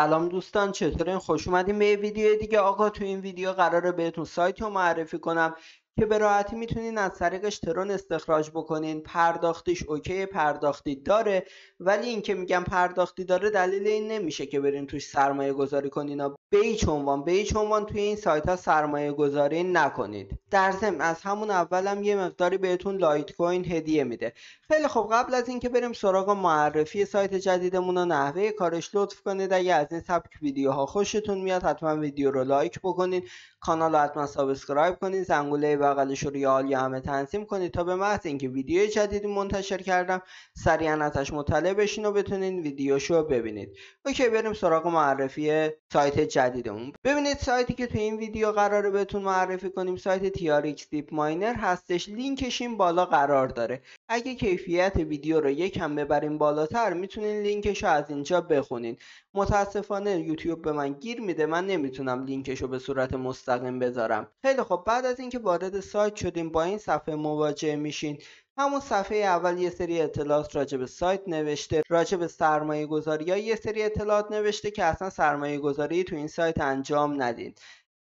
سلام دوستان چطورین خوش اومدین به یه ویدیو دیگه آقا تو این ویدیو قراره بهتون سایت رو معرفی کنم که به راحتی میتونین از طریقش ترون استخراج بکنین پرداختیش اوکی پرداختی داره ولی اینکه میگم پرداختی داره دلیل این نمیشه که برین توش سرمایه گذاری کنین به هیچ عنوان به هیچ عنوان توی این سایت ها سرمایه گذاری نکنید در ضمن از همون اولم یه مقداری بهتون لایت کوین هدیه میده خیلی خب قبل از اینکه بریم سراغ معرفی سایت جدیدمون و نحوه کارش لطف کنید اگه از این سبک ویدیوها خوشتون میاد حتما ویدیو رو لایک بکنید کانال رو حتما سابسکرایب کنید زنگوله بغلش رو ریال یا همه تنظیم کنید تا به محض اینکه ویدیو جدیدی منتشر کردم سریعا ازش مطلع بشین و بتونین ویدیوشو ببینید اوکی بریم سراغ معرفی سایت جدیدمون ببینید سایتی که تو این ویدیو قراره بهتون معرفی کنیم سایت تیاریکس دیپ ماینر هستش لینکش این بالا قرار داره اگه کیفیت ویدیو رو یکم ببریم بالاتر میتونین لینکش رو از اینجا بخونین متاسفانه یوتیوب به من گیر میده من نمیتونم لینکش رو به صورت مستقیم بذارم خیلی خب بعد از اینکه وارد وارد سایت شدیم با این صفحه مواجه میشین همون صفحه اول یه سری اطلاعات راجع به سایت نوشته راجع به سرمایه گذاری یا یه سری اطلاعات نوشته که اصلا سرمایه گذاری تو این سایت انجام ندین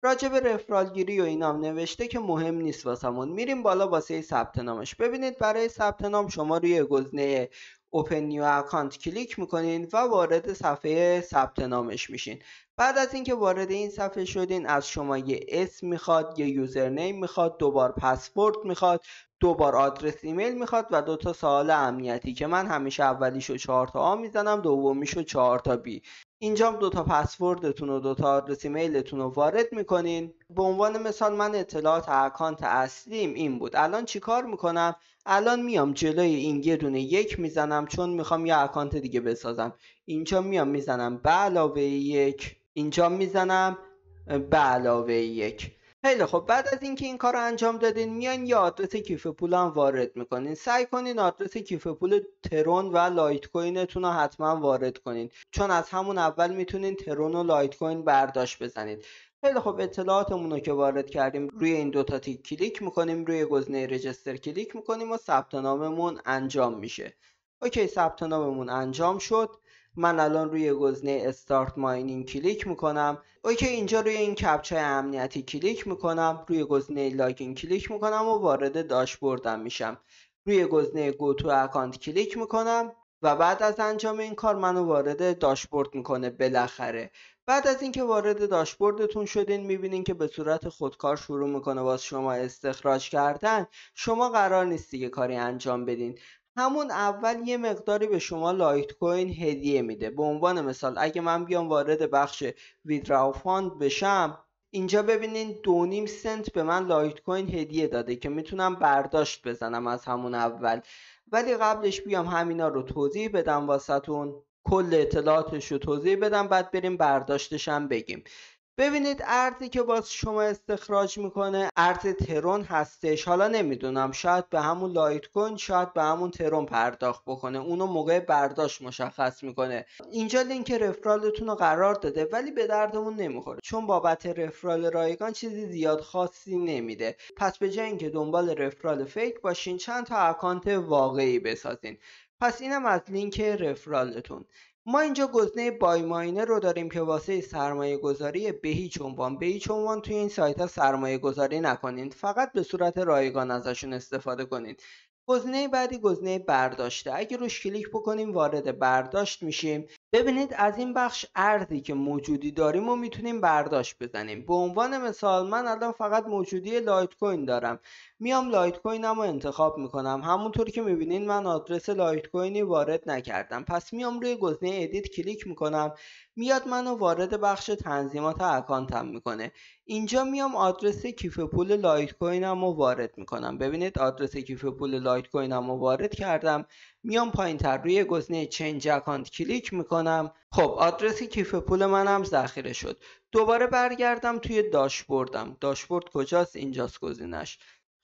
راجع به رفرال گیری و اینام نوشته که مهم نیست واسمون میریم بالا واسه ثبت نامش ببینید برای ثبت نام شما روی گزینه اوپن نیو اکانت کلیک میکنین و وارد صفحه ثبت نامش میشین بعد از اینکه وارد این صفحه شدین از شما یه اسم میخواد یه یوزرنیم میخواد دوبار پسورد میخواد دو بار آدرس ایمیل میخواد و دو تا سوال امنیتی که من همیشه اولیشو چهارتا تا آ میزنم دومیشو 4 تا بی اینجا دو تا پسوردتون و دو تا آدرس ایمیلتون رو وارد میکنین به عنوان مثال من اطلاعات اکانت اصلیم این بود الان چیکار میکنم الان میام جلوی این یه یک میزنم چون میخوام یه اکانت دیگه بسازم اینجا میام میزنم به علاوه یک اینجا میزنم به علاوه یک خیلی خب بعد از اینکه این کار رو انجام دادین میان یه آدرس کیف پول هم وارد میکنین سعی کنین آدرس کیف پول ترون و لایت کوینتون رو حتما وارد کنین چون از همون اول میتونین ترون و لایت کوین برداشت بزنید خیلی خب اطلاعاتمون رو که وارد کردیم روی این دوتا تیک کلیک میکنیم روی گزینه رجستر کلیک میکنیم و ثبت ناممون انجام میشه اوکی ثبت ناممون انجام شد من الان روی گزینه استارت ماینینگ کلیک میکنم اوکی اینجا روی این کپچه امنیتی کلیک میکنم روی گزینه لاگین کلیک میکنم و وارد داشبوردم میشم روی گزینه گو اکانت کلیک میکنم و بعد از انجام این کار منو وارد داشبورد میکنه بالاخره بعد از اینکه وارد داشبوردتون شدین میبینین که به صورت خودکار شروع میکنه واسه شما استخراج کردن شما قرار نیست دیگه کاری انجام بدین همون اول یه مقداری به شما لایت کوین هدیه میده به عنوان مثال اگه من بیام وارد بخش ویدراو فاند بشم اینجا ببینین دو سنت به من لایت کوین هدیه داده که میتونم برداشت بزنم از همون اول ولی قبلش بیام همینا رو توضیح بدم واسهتون کل اطلاعاتش رو توضیح بدم بعد بریم برداشتشم بگیم ببینید ارزی که باز شما استخراج میکنه ارز ترون هستش حالا نمیدونم شاید به همون لایت کوین شاید به همون ترون پرداخت بکنه اونو موقع برداشت مشخص میکنه اینجا لینک رفرالتون رو قرار داده ولی به دردمون نمیخوره چون بابت رفرال رایگان چیزی زیاد خاصی نمیده پس به جای اینکه دنبال رفرال فیک باشین چند تا اکانت واقعی بسازین پس اینم از لینک رفرالتون ما اینجا گزینه بای ماینر رو داریم که واسه سرمایه گذاری به هیچ عنوان به هیچ عنوان توی این سایت ها سرمایه گذاری نکنید فقط به صورت رایگان ازشون استفاده کنید گزینه بعدی گزینه برداشته اگه روش کلیک بکنیم وارد برداشت میشیم ببینید از این بخش ارزی که موجودی داریم و میتونیم برداشت بزنیم به عنوان مثال من الان فقط موجودی لایت کوین دارم میام لایت کوینم رو انتخاب میکنم همونطور که میبینین من آدرس لایت کوینی وارد نکردم پس میام روی گزینه ادیت کلیک میکنم میاد منو وارد بخش تنظیمات اکانتم میکنه اینجا میام آدرس کیف پول لایت کوینم رو وارد میکنم ببینید آدرس کیف پول لایت کوینم رو وارد کردم میام پایین تر روی گزینه چنج اکانت کلیک میکنم خب آدرس کیف پول منم ذخیره شد دوباره برگردم توی داشبوردم داشبورد کجاست اینجاست گزینش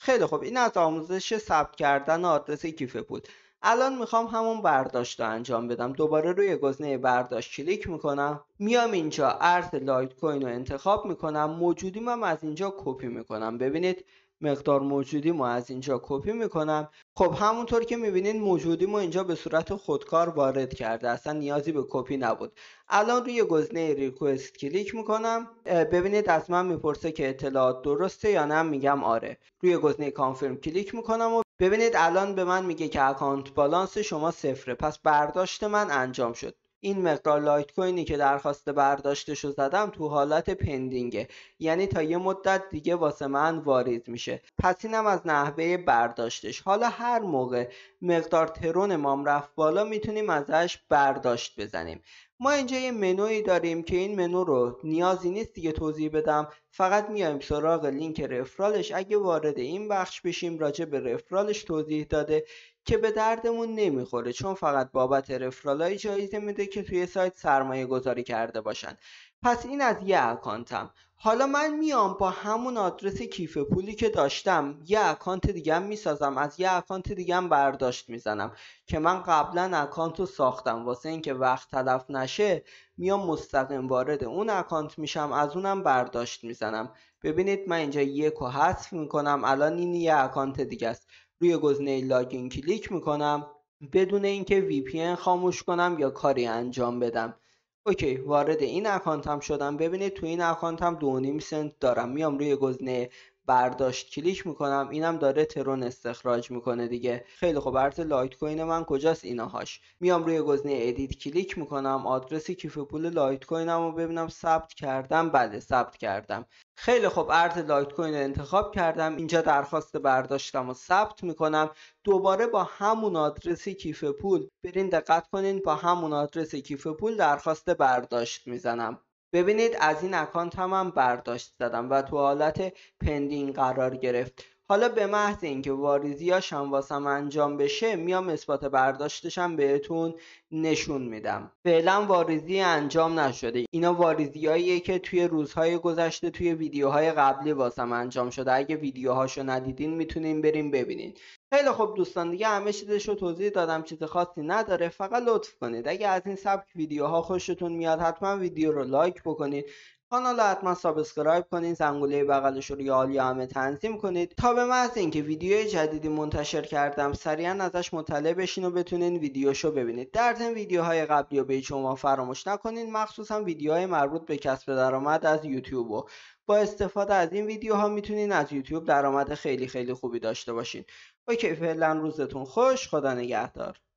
خیلی خوب این از آموزش ثبت کردن آدرس کیف پول الان میخوام همون برداشت رو انجام بدم دوباره روی گزینه برداشت کلیک میکنم میام اینجا ارز لایت کوین رو انتخاب میکنم موجودیم هم از اینجا کپی میکنم ببینید مقدار موجودی ما از اینجا کپی میکنم خب همونطور که میبینید موجودی ما اینجا به صورت خودکار وارد کرده اصلا نیازی به کپی نبود الان روی گزینه ریکوست کلیک میکنم ببینید از من میپرسه که اطلاعات درسته یا نه میگم آره روی گزینه کانفرم کلیک میکنم و ببینید الان به من میگه که اکانت بالانس شما صفره پس برداشت من انجام شد این مقدار لایت کوینی که درخواست رو زدم تو حالت پندینگه یعنی تا یه مدت دیگه واسه من واریز میشه پس اینم از نحوه برداشتش حالا هر موقع مقدار ترون مام رفت بالا میتونیم ازش برداشت بزنیم ما اینجا یه منوی داریم که این منو رو نیازی نیست دیگه توضیح بدم فقط میایم سراغ لینک رفرالش اگه وارد این بخش بشیم راجع به رفرالش توضیح داده که به دردمون نمیخوره چون فقط بابت رفرالای جایزه میده که توی سایت سرمایه گذاری کرده باشن پس این از یه اکانتم حالا من میام با همون آدرس کیف پولی که داشتم یه اکانت دیگه میسازم از یه اکانت دیگه برداشت میزنم که من قبلا اکانت رو ساختم واسه اینکه وقت تلف نشه میام مستقیم وارد اون اکانت میشم از اونم برداشت میزنم ببینید من اینجا یک رو حذف میکنم الان این یه اکانت دیگه است روی گزینه لاگین کلیک میکنم بدون اینکه VPN خاموش کنم یا کاری انجام بدم اوکی وارد این اکانت شدم ببینید تو این اکانت هم 2.5 سنت دارم میام روی گزینه برداشت کلیک میکنم اینم داره ترون استخراج میکنه دیگه خیلی خوب ارز لایت کوین من کجاست ایناهاش میام روی گزینه ادیت کلیک میکنم آدرس کیف پول لایت کوینم رو ببینم ثبت کردم بله ثبت کردم خیلی خوب ارز لایت کوین انتخاب کردم اینجا درخواست برداشتم و ثبت میکنم دوباره با همون آدرس کیف پول برین دقت کنین با همون آدرس کیف پول درخواست برداشت میزنم ببینید از این اکانت هم, برداشت زدم و تو حالت پندین قرار گرفت حالا به محض اینکه واریزی هم واسم انجام بشه میام اثبات برداشتشم بهتون نشون میدم فعلا واریزی انجام نشده اینا واریزیاییه که توی روزهای گذشته توی ویدیوهای قبلی واسم انجام شده اگه ویدیوهاشو ندیدین میتونین بریم ببینین خیلی خب دوستان دیگه همه چیزش رو توضیح دادم چیز خاصی نداره فقط لطف کنید اگه از این سبک ویدیوها خوشتون میاد حتما ویدیو رو لایک بکنید کانال حتما سابسکرایب کنید زنگوله بغلش رو یالی همه تنظیم کنید تا به محض اینکه ویدیوی جدیدی منتشر کردم سریعا ازش مطلع بشین و بتونین ویدیوشو ببینید در ضمن ویدیوهای قبلی رو به شما فراموش نکنید مخصوصا ویدیوهای مربوط به کسب درآمد از یوتیوب و با استفاده از این ویدیوها میتونین از یوتیوب درآمد خیلی خیلی خوبی داشته باشین اوکی فعلا روزتون خوش خدا نگهدار